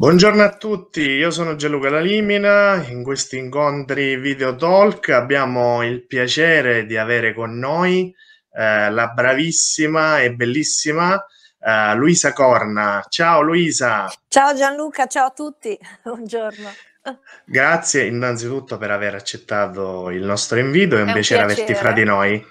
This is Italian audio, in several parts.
Buongiorno a tutti, io sono Gianluca Lalimina, in questi incontri video talk abbiamo il piacere di avere con noi eh, la bravissima e bellissima eh, Luisa Corna. Ciao Luisa! Ciao Gianluca, ciao a tutti, buongiorno. Grazie innanzitutto per aver accettato il nostro invito, è un, è un piacere, piacere averti fra di noi.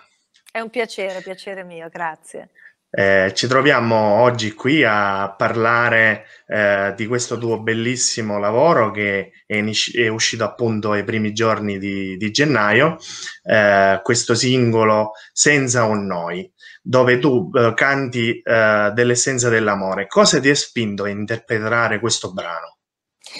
È un piacere, piacere mio, grazie. Eh, ci troviamo oggi qui a parlare eh, di questo tuo bellissimo lavoro che è, è uscito appunto ai primi giorni di, di gennaio, eh, questo singolo Senza un noi, dove tu eh, canti eh, dell'essenza dell'amore. Cosa ti ha spinto a interpretare questo brano?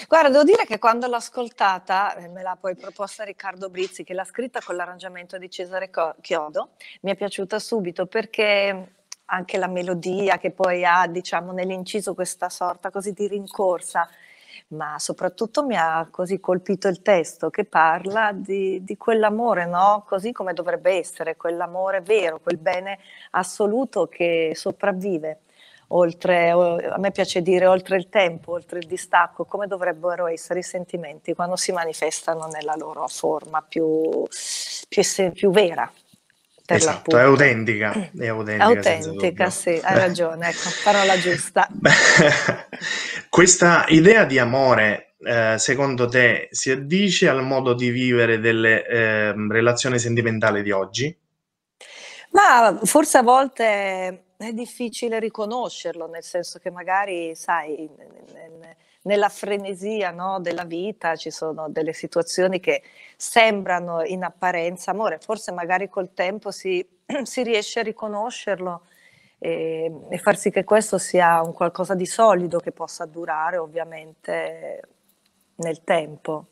Guarda, devo dire che quando l'ho ascoltata, eh, me l'ha poi proposta Riccardo Brizzi, che l'ha scritta con l'arrangiamento di Cesare Chiodo, mi è piaciuta subito perché anche la melodia che poi ha diciamo, nell'inciso questa sorta così di rincorsa, ma soprattutto mi ha così colpito il testo che parla di, di quell'amore, no? così come dovrebbe essere, quell'amore vero, quel bene assoluto che sopravvive. Oltre, a me piace dire oltre il tempo, oltre il distacco, come dovrebbero essere i sentimenti quando si manifestano nella loro forma più, più, più vera. Per esatto, è autentica, è autentica. autentica, sì, hai ragione, ecco, parola giusta. Questa idea di amore, eh, secondo te, si addice al modo di vivere delle eh, relazioni sentimentali di oggi? Ma forse a volte è difficile riconoscerlo, nel senso che magari, sai, nel, nel, nella frenesia no, della vita ci sono delle situazioni che sembrano in apparenza amore, forse magari col tempo si, si riesce a riconoscerlo e, ehm, e, far sì che questo sia un qualcosa di solido che possa durare ovviamente nel tempo.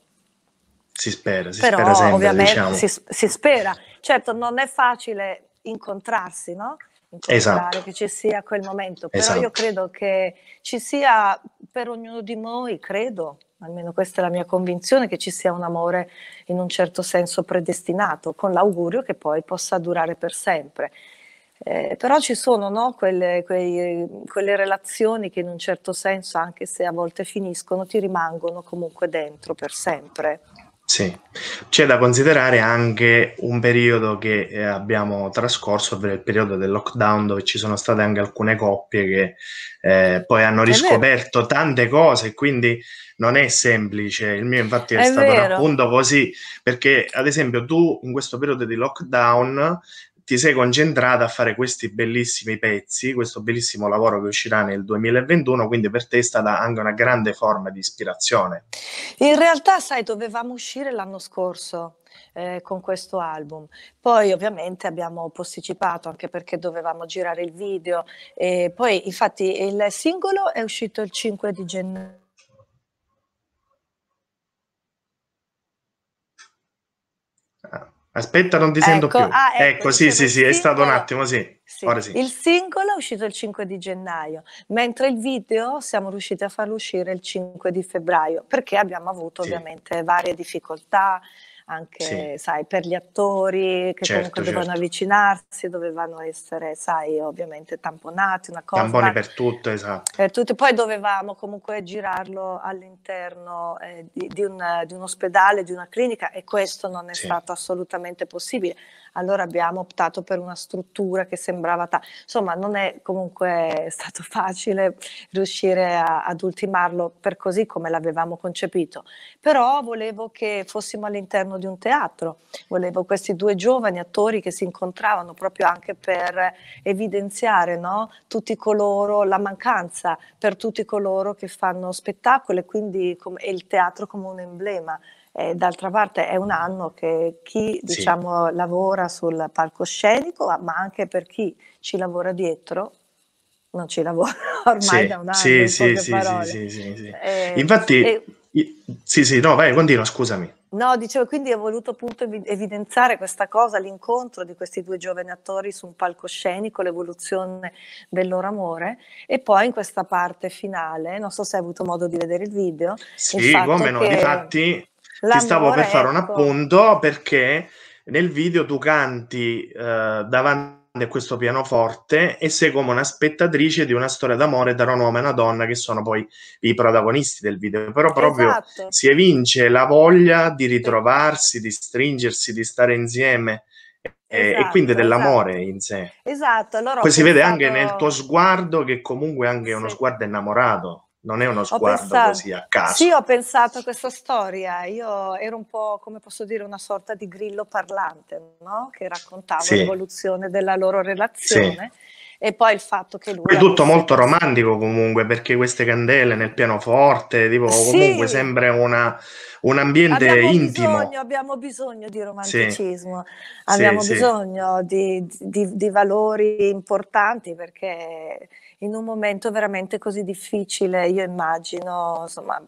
Si spera, si Però, spera sempre, ovviamente diciamo. si, si spera. Certo, non è facile incontrarsi, no? esatto. che ci sia quel momento. Però esatto. io credo che ci sia per ognuno di noi, credo, almeno questa è la mia convinzione, che ci sia un amore in un certo senso predestinato, con l'augurio che poi possa durare per sempre. Eh, però ci sono no, quelle, quei, quelle, relazioni che in un certo senso, anche se a volte finiscono, ti rimangono comunque dentro per sempre. Sì, c'è da considerare anche un periodo che eh, abbiamo trascorso, ovvero il periodo del lockdown, dove ci sono state anche alcune coppie che eh, poi hanno riscoperto tante cose, quindi non è semplice. Il mio, infatti, è, è stato vero. appunto così, perché ad esempio tu in questo periodo di lockdown ti sei concentrata a fare questi bellissimi pezzi, questo bellissimo lavoro che uscirà nel 2021, quindi per te è stata anche una grande forma di ispirazione. In realtà, sai, dovevamo uscire l'anno scorso. Eh, con questo album. Poi ovviamente abbiamo posticipato anche perché dovevamo girare il video e poi infatti il singolo è uscito il 5 di gennaio Aspetta, non ti ecco, sento più. Ah, ecco, ecco sì, sì, sì, è stato un attimo, sì. Sì. sì. Il singolo è uscito il 5 di gennaio, mentre il video siamo riusciti a farlo uscire il 5 di febbraio, perché abbiamo avuto sì. ovviamente varie difficoltà, anche sì. sai, per gli attori che certo, comunque certo. dovevano avvicinarsi, dovevano essere, sai, ovviamente tamponati, una cosa. Tampone per tutto, esatto. Per tutto. Poi dovevamo comunque girarlo all'interno eh, di, di, un, di, un, ospedale, di una clinica e questo non è sì. stato assolutamente possibile, allora abbiamo optato per una struttura che sembrava tale. Insomma, non è comunque stato facile riuscire a, ad ultimarlo per così come l'avevamo concepito, però volevo che fossimo all'interno di un teatro, volevo questi due giovani attori che si incontravano proprio anche per evidenziare no? tutti coloro, la mancanza per tutti coloro che fanno spettacolo e quindi com- e il teatro come un emblema eh, d'altra parte è un anno che chi diciamo, lavora sul palcoscenico, ma anche per chi ci lavora dietro, non ci lavora ormai sì, da un anno. Sì, sì, sì, sì, sì, eh, Infatti, eh, sì, sì, no, vai, continua, scusami. No, dicevo, quindi ho voluto appunto evidenziare questa cosa, l'incontro di questi due giovani attori su un palcoscenico, l'evoluzione del loro amore e poi in questa parte finale, non so se hai avuto modo di vedere il video. Sì, come no, che... difatti L'amore, Ti stavo per fare un ecco. appunto perché nel video tu canti eh, davanti a questo pianoforte e sei come una spettatrice di una storia d'amore tra un uomo e una donna che sono poi i protagonisti del video però proprio esatto. si evince la voglia di ritrovarsi di stringersi di stare insieme eh, esatto, e quindi dell'amore esatto. in sé. Esatto. Allora Poi si vede anche nel tuo sguardo che comunque anche sì. uno sguardo innamorato non è uno sguardo pensato, così a caso. Sì, ho pensato a questa storia. Io ero un po', come posso dire, una sorta di grillo parlante, no? che raccontava sì. l'evoluzione della loro relazione. Sì. E poi il fatto che lui. È tutto molto romantico comunque, perché queste candele nel pianoforte, tipo, sì. comunque sembra una, un ambiente abbiamo intimo. Bisogno, abbiamo bisogno di romanticismo, abbiamo bisogno di, di, di valori importanti perché in un momento veramente così difficile, io immagino, insomma,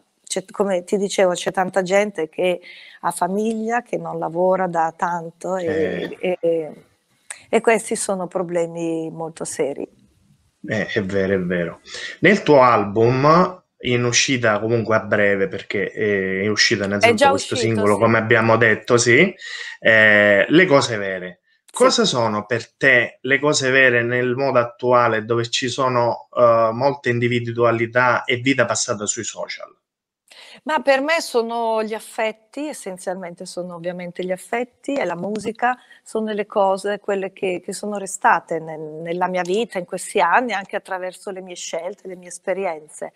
come ti dicevo, c'è tanta gente che ha famiglia, che non lavora da tanto e, eh. e, e questi sono problemi molto seri. Eh, è vero, è vero. Nel tuo album in uscita comunque a breve perché eh, è uscita innanzitutto è questo uscito, singolo sì. come abbiamo detto sì eh, le cose vere Cosa sono per te le cose vere nel modo attuale dove ci sono uh, molte individualità e vita passata sui social? Ma per me sono gli affetti, essenzialmente sono ovviamente gli affetti, e la musica, sono le cose, quelle che, che sono restate nel, nella mia vita in questi anni, anche attraverso le mie scelte, le mie esperienze.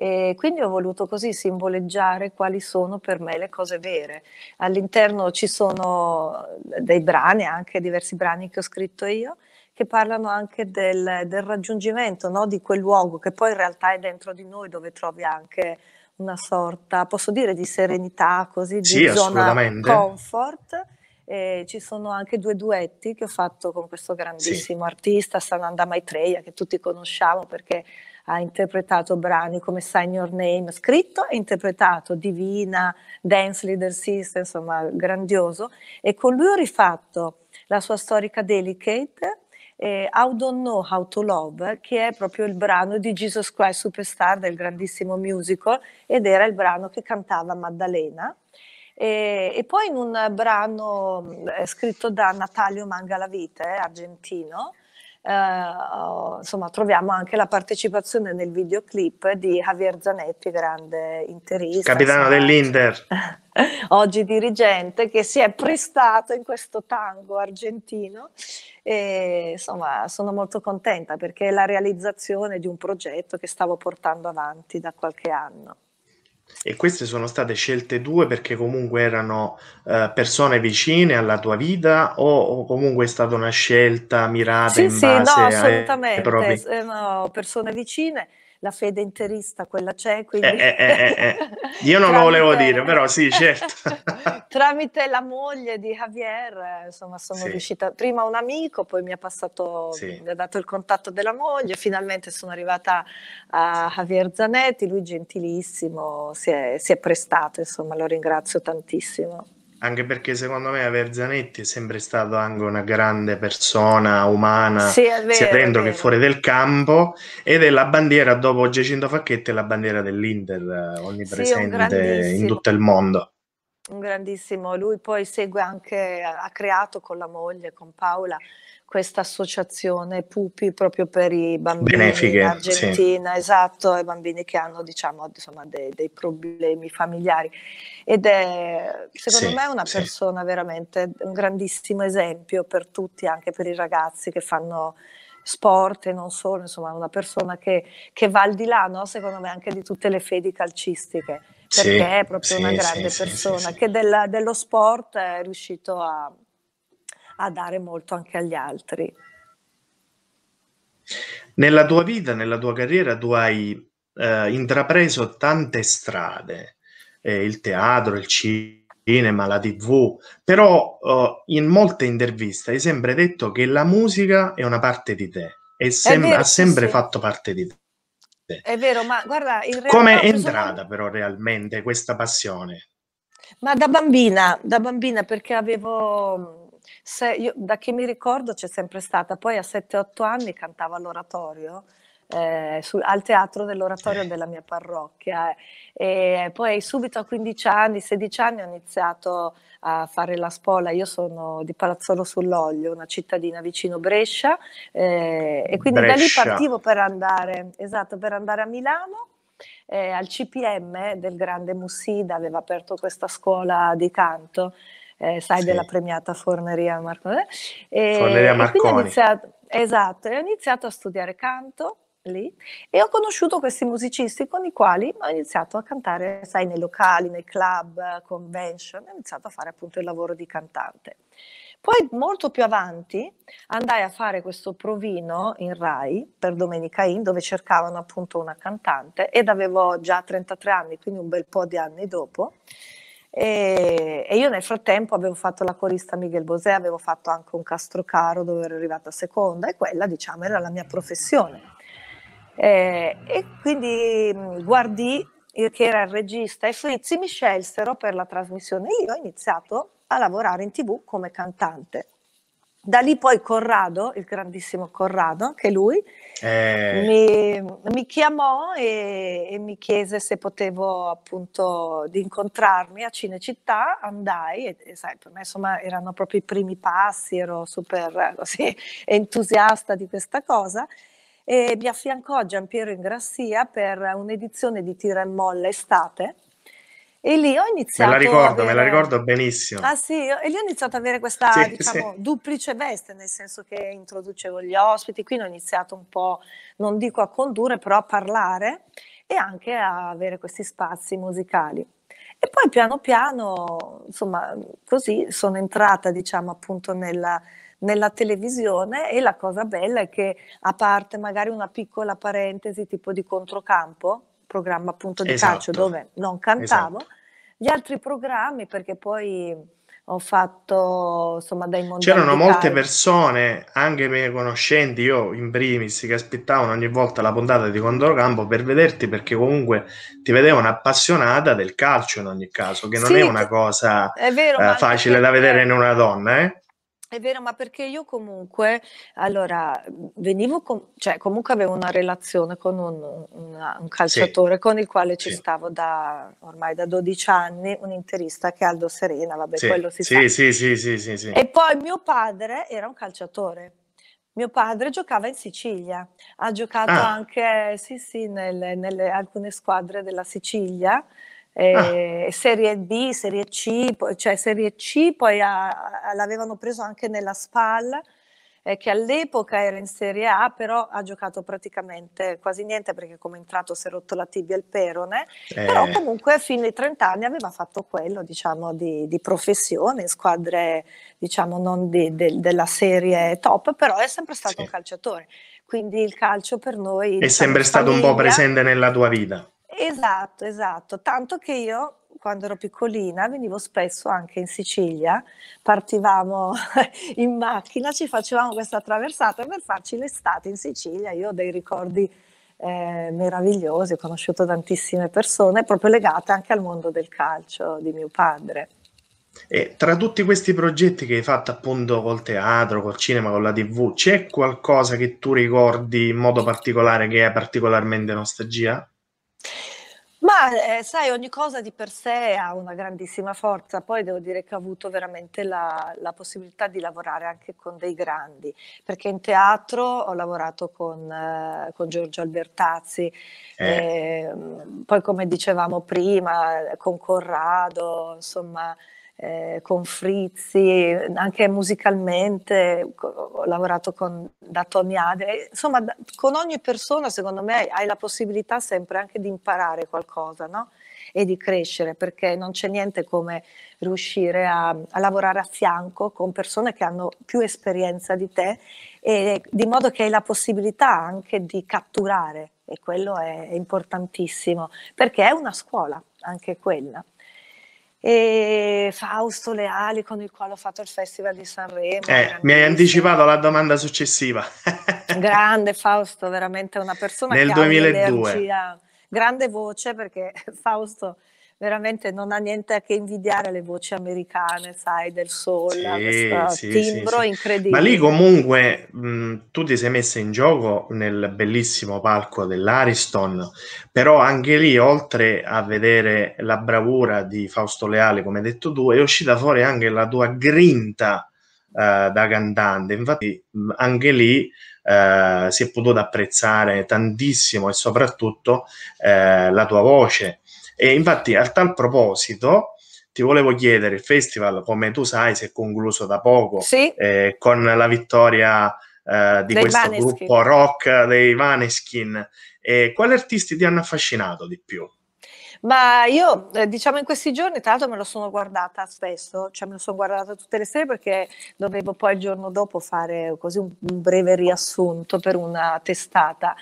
E quindi ho voluto così simboleggiare quali sono per me le cose vere. All'interno ci sono eh, dei brani, anche diversi brani che ho scritto io, che parlano anche del, del raggiungimento no? di quel luogo che poi in realtà è dentro di noi dove trovi anche una sorta, posso dire, di serenità, così, sì, di zona comfort. Eh, ci sono anche due duetti che ho fatto con questo grandissimo sì. artista, Sananda Maitreya, che tutti conosciamo perché ha interpretato brani come Sign Your Name, scritto e interpretato Divina, Dance Leader Sister, insomma grandioso, e con lui ho rifatto la sua storica Delicate, eh, How Don't Know How to Love, che è proprio il brano di Jesus Christ Superstar del grandissimo musical ed era il brano che cantava Maddalena. E, e poi in un brano eh, scritto da Natalio Mangalavite, eh, argentino, eh, oh, insomma, troviamo anche la partecipazione nel videoclip di Javier Zanetti, grande interista. Capitano insomma, dell'Inter. Oggi dirigente che si è prestato in questo tango argentino e insomma sono molto contenta perché è la realizzazione di un progetto che stavo portando avanti da qualche anno. E queste sono state scelte due perché comunque erano eh, persone vicine alla tua vita o, o, comunque è stata una scelta mirata sì, in sì, base no, assolutamente, ai propri... Eh, no, persone vicine la fede interista, quella c'è. Eh, quindi... Eh, eh, eh, eh, Io non lo volevo dire, però sì, certo. tramite la moglie di Javier, insomma, sono sì. riuscita prima un amico, poi mi ha passato, sì. mi ha dato il contatto della moglie, finalmente sono arrivata a Javier Zanetti, lui gentilissimo, si è, si è prestato, insomma, lo ringrazio tantissimo. Anche perché secondo me Verzanetti è sempre stato anche una grande persona umana, sì, vero, sia dentro che fuori del campo, ed è la bandiera dopo Giacinto Facchetti, è la bandiera dell'Inter eh, onnipresente sì, in tutto il mondo. Un grandissimo, lui poi segue anche, ha creato con la moglie, con Paola, questa associazione Pupi proprio per i bambini Benefiche, in Argentina, sì. esatto, i bambini che hanno diciamo, insomma, dei, dei, problemi familiari. Ed è secondo sì, me una sì. persona veramente un grandissimo esempio per tutti, anche per i ragazzi che fanno sport e non solo, insomma una persona che, che va al di là, no? secondo me, anche di tutte le fedi calcistiche, perché è proprio una grande persona che della, dello sport è riuscito a a dare molto anche agli altri. Nella tua vita, nella tua carriera, tu hai eh, intrapreso tante strade, eh, il teatro, il cinema, la tv, però eh, in molte interviste hai sempre detto che la musica è una parte di te, sem- vero, ha sempre sì. fatto parte di te. È vero, ma guarda, in realtà come è entrata però realmente questa passione? Ma da bambina, da bambina perché avevo se io, da che mi ricordo c'è sempre stata, poi a 7-8 anni cantavo all'oratorio, eh, su, al teatro dell'oratorio eh. della mia parrocchia eh. e poi subito a 15 anni, 16 anni ho iniziato a fare la spola, io sono di Palazzolo sull'Oglio, una cittadina vicino Brescia eh, e quindi Brescia. da lì partivo per andare, esatto, per andare a Milano eh, al CPM del grande Mussida aveva aperto questa scuola di canto eh, sai sì. della premiata Forneria Marconi. E, Forneria Marconi. Esatto, e esatto, ho iniziato a studiare canto lì e ho conosciuto questi musicisti con i quali ho iniziato a cantare, sai, nei locali, nei club, convention, ho iniziato a fare appunto il lavoro di cantante. Poi molto più avanti andai a fare questo provino in Rai per Domenica In dove cercavano appunto una cantante ed avevo già 33 anni, quindi un bel po' di anni dopo. E, e, io nel frattempo avevo fatto la corista Miguel Bosè, avevo fatto anche un Castro Caro dove ero arrivata seconda e quella diciamo era la mia professione. Eh, e quindi mm, guardi che era il regista e Frizzi mi scelsero per la trasmissione. Io ho iniziato a lavorare in tv come cantante. Da lì poi Corrado, il grandissimo Corrado, anche lui, eh. mi, mi, chiamò e, e, mi chiese se potevo appunto di incontrarmi a Cinecittà, andai e, e, sai, per me insomma erano proprio i primi passi, ero super così, entusiasta di questa cosa e mi affiancò a Giampiero Ingrassia per un'edizione di Tira e Molla estate e lì ho iniziato. Me la ricordo, avere... me la ricordo benissimo. Ah sì, e lì ho iniziato ad avere questa sì, diciamo, sì. duplice veste, nel senso che introducevo gli ospiti, quindi ho iniziato un po', non dico a condurre, però a parlare e anche a avere questi spazi musicali. E poi piano piano, insomma, così sono entrata, diciamo, appunto nella, nella televisione e la cosa bella è che, a parte magari una piccola parentesi tipo di controcampo, programma appunto di esatto. calcio dove non cantavo, esatto. gli altri programmi perché poi ho fatto insomma dai mondiali. C'erano molte calcio. persone, anche miei conoscenti, io in primis, che aspettavano ogni volta la puntata di Condorcampo per vederti perché comunque ti vedevano appassionata del calcio in ogni caso, che non sì, è una cosa è vero, eh, facile da vedere eh, in una donna, eh? È vero, ma perché io comunque, allora, mhmm, venivo, com- cioè comunque avevo una relazione con un, una, un calciatore sì. con il quale ci sì. stavo da ormai da 12 anni, un interista che è Aldo Serena, vabbè, sì. quello si sa. Sì, sì, sì, sì, sì. E poi mio padre era un calciatore. Mio padre giocava in Sicilia, ha giocato ah. anche, sì, sì, nelle, nelle alcune squadre della Sicilia. Ah. eh, ah. Serie B, Serie C, cioè Serie C, poi a, a, l'avevano preso anche nella SPAL, eh, che all'epoca era in Serie A, però ha giocato praticamente quasi niente perché come è entrato si è rotto la tibia e il perone, eh. però comunque a fine 30 anni aveva fatto quello diciamo, di, di professione, squadre diciamo non di, de, della serie top, però è sempre stato sì. un calciatore, quindi il calcio per noi... È diciamo, sempre stato famiglia, un po' presente nella tua vita. Esatto, esatto. Tanto che io quando ero piccolina venivo spesso anche in Sicilia, partivamo in macchina, ci facevamo questa traversata per farci l'estate in Sicilia. Io ho dei ricordi eh, meravigliosi, ho conosciuto tantissime persone proprio legate anche al mondo del calcio di mio padre. E tra tutti questi progetti che hai fatto appunto col teatro, col cinema, con la tv, c'è qualcosa che tu ricordi in modo particolare che è particolarmente nostalgia? Ma eh, sai, ogni cosa di per sé ha una grandissima forza, poi devo dire che ho avuto veramente la, la possibilità di lavorare anche con dei grandi, perché in teatro ho lavorato con, eh, con Giorgio Albertazzi, eh. Ehm, poi come dicevamo prima, eh, con Corrado, insomma eh, con Frizzi, anche musicalmente, ho lavorato con, da Tony Adre, insomma da, con ogni persona secondo me hai la possibilità sempre anche di imparare qualcosa no? e di crescere perché non c'è niente come riuscire a, a lavorare a fianco con persone che hanno più esperienza di te e di modo che hai la possibilità anche di catturare e quello è importantissimo perché è una scuola anche quella e Fausto Leali con il quale ho fatto il Festival di Sanremo. Eh, mi hai anticipato la domanda successiva. Grande Fausto, veramente una persona Nel che 2002. ha grande voce perché Fausto veramente non ha niente a che invidiare le voci americane, sai, del soul, sì, sì, timbro sì, incredibile. Ma lì comunque mh, tu ti sei messa in gioco nel bellissimo palco dell'Ariston, però anche lì oltre a vedere la bravura di Fausto Leale, come hai detto tu, è uscita fuori anche la tua grinta eh, da cantante, infatti anche lì eh, si è potuto apprezzare tantissimo e soprattutto eh, la tua voce e infatti a tal proposito ti volevo chiedere, il festival come tu sai si è concluso da poco sì. eh, con la vittoria eh, di dei questo Maneskin. gruppo rock dei Maneskin. Eh, quali artisti ti hanno affascinato di più? Ma io, eh, diciamo, in questi giorni, tra l'altro, me lo sono guardata spesso, cioè me lo sono guardata tutte le sere perché dovevo poi il giorno dopo fare così un, breve riassunto per una testata.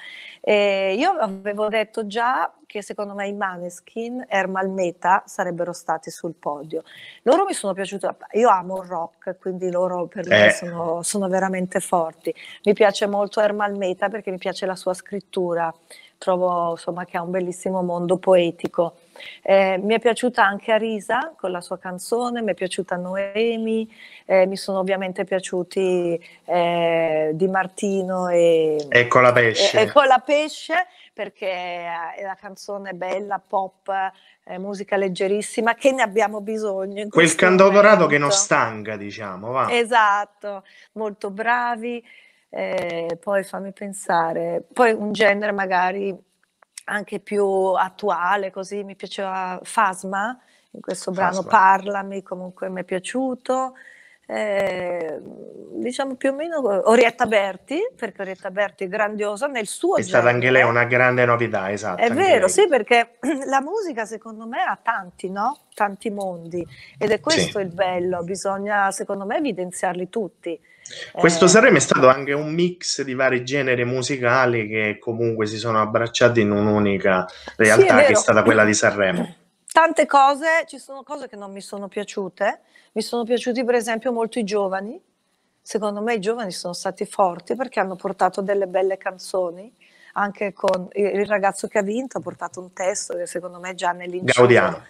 Eh, io avevo detto già che secondo me i Maneskin, Ermal Meta sarebbero stati sul podio. Loro mi sono piaciuti, io amo il rock, quindi loro per me eh. sono, sono veramente forti. Mi piace molto Ermal Meta perché mi piace la sua scrittura trovo insomma, che ha un bellissimo mondo poetico. Eh, mi è piaciuta anche Arisa con la sua canzone, mi è piaciuta Noemi, eh, mi sono ovviamente piaciuti eh, Di Martino e, e con la pesce. E, e con la pesce perché è una canzone bella, pop, eh, musica leggerissima, che ne abbiamo bisogno. Quel candodorato che non stanca, diciamo. Va. Esatto, molto bravi eh, poi fammi pensare, poi un genere magari anche più attuale, così mi piaceva Fasma, in questo brano Fasma. Parlami, comunque mi è piaciuto. Eh, diciamo più o meno Orietta Berti, perché Orietta Berti è grandiosa nel suo è genere. stata anche lei una grande novità, esatto. È vero, lei. sì, perché la musica secondo me ha tanti, no? Tanti mondi ed è questo sì. il bello, bisogna secondo me evidenziarli tutti. Questo eh... Sanremo è stato anche un mix di vari generi musicali che comunque si sono abbracciati in un'unica realtà sì, che è stata quella di Sanremo. Tante cose, ci sono cose che non mi sono piaciute, mi sono piaciuti per esempio molto i giovani, secondo me i giovani sono stati forti perché hanno portato delle belle canzoni, anche con il ragazzo che ha vinto ha portato un testo che secondo me già nell'inciso Gaudiano.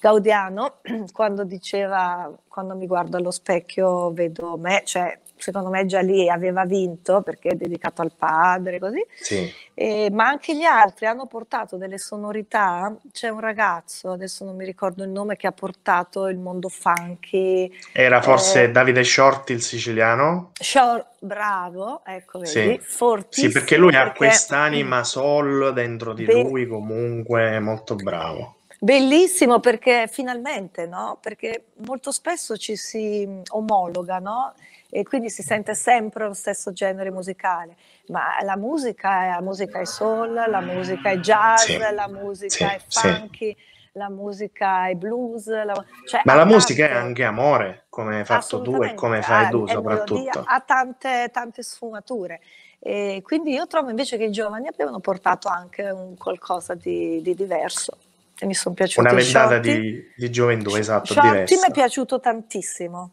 Gaudiano quando diceva quando mi guardo allo specchio vedo me, cioè secondo me già lì aveva vinto perché è dedicato al padre, così, sì. eh, ma anche gli altri hanno portato delle sonorità, c'è un ragazzo, adesso non mi ricordo il nome, che ha portato il mondo funky. Era eh, forse eh, Davide Shorty il siciliano? Short, bravo, ecco, vedi, sì. fortissimo. Sì, perché lui perché... ha quest'anima mm. soul dentro di ben... lui comunque, molto bravo. Bellissimo perché finalmente, no? Perché molto spesso ci si mm, omologa, no? E quindi si sente sempre lo stesso genere musicale, ma la musica è, la musica è soul, la musica è jazz, sì, la musica sì, è funky, sì. la musica è blues. La, cioè ma la musica è anche amore, come hai fatto ah, tu e come fai tu soprattutto. Ha tante, tante sfumature. E quindi io trovo invece che i giovani abbiano portato anche un qualcosa di, di diverso e mi sono piaciuti. Una ventata di, di gioventù, esatto. Shorty mi è piaciuto tantissimo.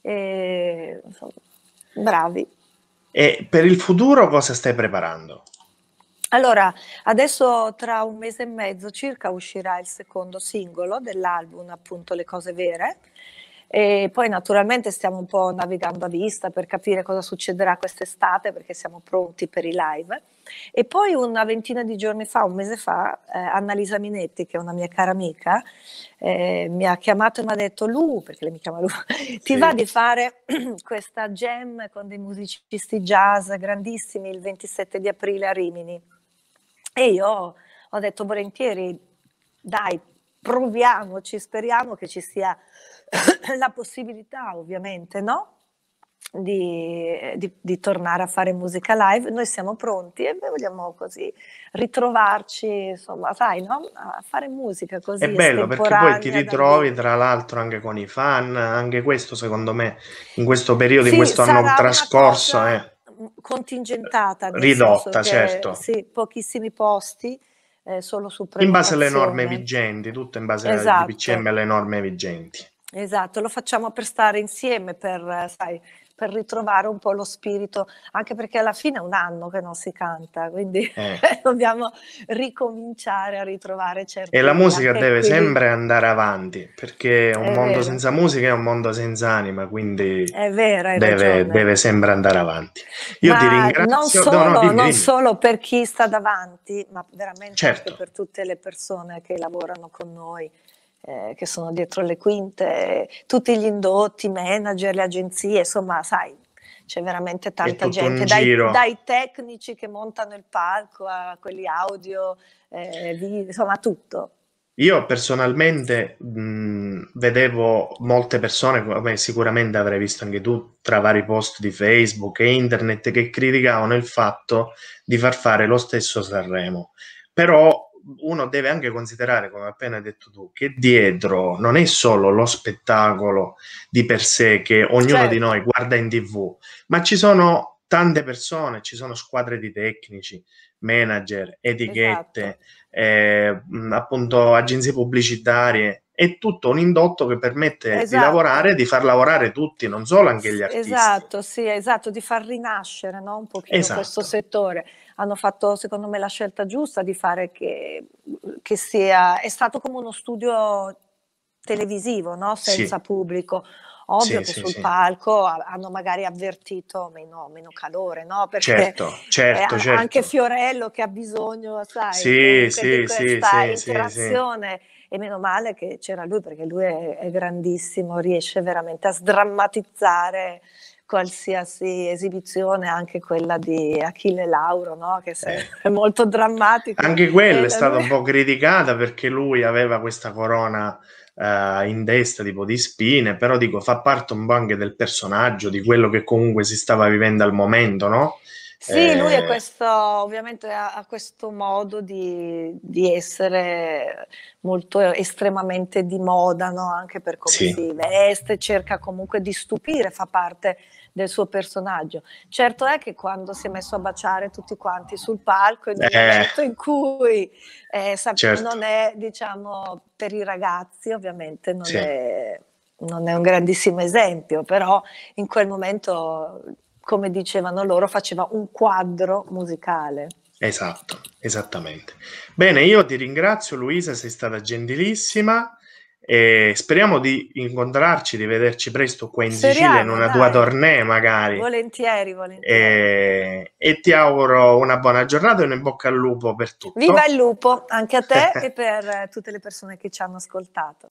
E, insomma, bravi. E per il futuro cosa stai preparando? Allora, adesso tra un mese e mezzo circa uscirà il secondo singolo dell'album, appunto Le cose vere. E poi naturalmente stiamo un po' navigando a vista per capire cosa succederà quest'estate perché siamo pronti per i live. E poi una ventina di giorni fa, un mese fa, eh, Annalisa Minetti, che è una mia cara amica, eh, mi ha chiamato e mi ha detto: Lu, perché lei mi chiama Lu, ti sì. va di fare questa jam con dei musicisti jazz grandissimi il 27 di aprile a Rimini? E io ho detto volentieri, dai, proviamoci, speriamo che ci sia la possibilità ovviamente, no? Di, di, di, tornare a fare musica live, noi siamo pronti e vogliamo così ritrovarci, insomma, sai, no? a fare musica così. È bello perché poi ti ritrovi tra l'altro anche con i fan, anche questo secondo me, in questo periodo, sì, in questo anno trascorso. è. Eh. Contingentata, ridotta, certo. Sì, pochissimi posti eh, solo su In base alle norme vigenti, tutto in base esatto. alle DPCM alle norme vigenti. Esatto, lo facciamo per stare insieme, per, eh, sai, per ritrovare un po' lo spirito, anche perché alla fine è un anno che non si canta, quindi eh. dobbiamo ricominciare a ritrovare certe E la musica deve quindi... sempre andare avanti, perché un è mondo vero. senza musica è un mondo senza anima, quindi è vero, deve, deve, sempre andare avanti. Io ma ti ringrazio. Non solo, no, no, dimmi, non dimmi. solo per chi sta davanti, ma veramente certo. anche per tutte le persone che lavorano con noi eh, che sono dietro le quinte, tutti gli indotti, i manager, le agenzie, insomma, sai, c'è veramente tanta gente, dai, dai, tecnici che montano il palco a quelli audio, eh, di, insomma tutto. Io personalmente mh, vedevo molte persone, come sicuramente avrai visto anche tu, tra vari post di Facebook e internet, che criticavano il fatto di far fare lo stesso Sanremo. Però uno deve anche considerare, come appena detto tu, che dietro non è solo lo spettacolo di per sé che ognuno certo. di noi guarda in tv, ma ci sono tante persone, ci sono squadre di tecnici, manager, etichette, esatto. eh, appunto agenzie pubblicitarie. È tutto un indotto che permette esatto. di lavorare, di far lavorare tutti, non solo anche gli artisti. Esatto, sì, esatto, di far rinascere no? un pochino esatto. questo settore hanno fatto secondo me la scelta giusta di fare che, che sia, è stato come uno studio televisivo, no? senza sì. pubblico. Ovvio sì, che sì, sul palco hanno magari avvertito meno, meno calore, no? Perché certo, certo, eh, certo, anche Fiorello che ha bisogno, sai, di questa interazione e meno male che c'era lui perché lui è, è, grandissimo, riesce veramente a sdrammatizzare qualsiasi esibizione, anche quella di Achille Lauro, no? che eh. è molto drammatica. Anche quella è eh, stata un po' criticata perché lui aveva questa corona eh, in destra tipo di spine, però dico fa parte un po' anche del personaggio, di quello che comunque si stava vivendo al momento, no? Sì, lui è eh, questo, ovviamente ha, questo modo di, di, essere molto estremamente di moda, no? anche per come sì. si veste, cerca comunque di stupire, fa parte del suo personaggio. Certo è che quando si è messo a baciare tutti quanti sul palco, in un eh, momento in cui eh, sap- certo. non è, diciamo, per i ragazzi ovviamente non, sì. è, non è un grandissimo esempio, però in quel momento come dicevano loro, faceva un quadro musicale. Esatto, esattamente. Bene, io ti ringrazio Luisa, sei stata gentilissima e speriamo di incontrarci, di vederci presto qua in speriamo, Sicilia in una dai. tua tournée magari. Volentieri, volentieri. E, e, ti auguro una buona giornata e un in bocca al lupo per tutti. Viva il lupo anche a te e per eh, tutte le persone che ci hanno ascoltato.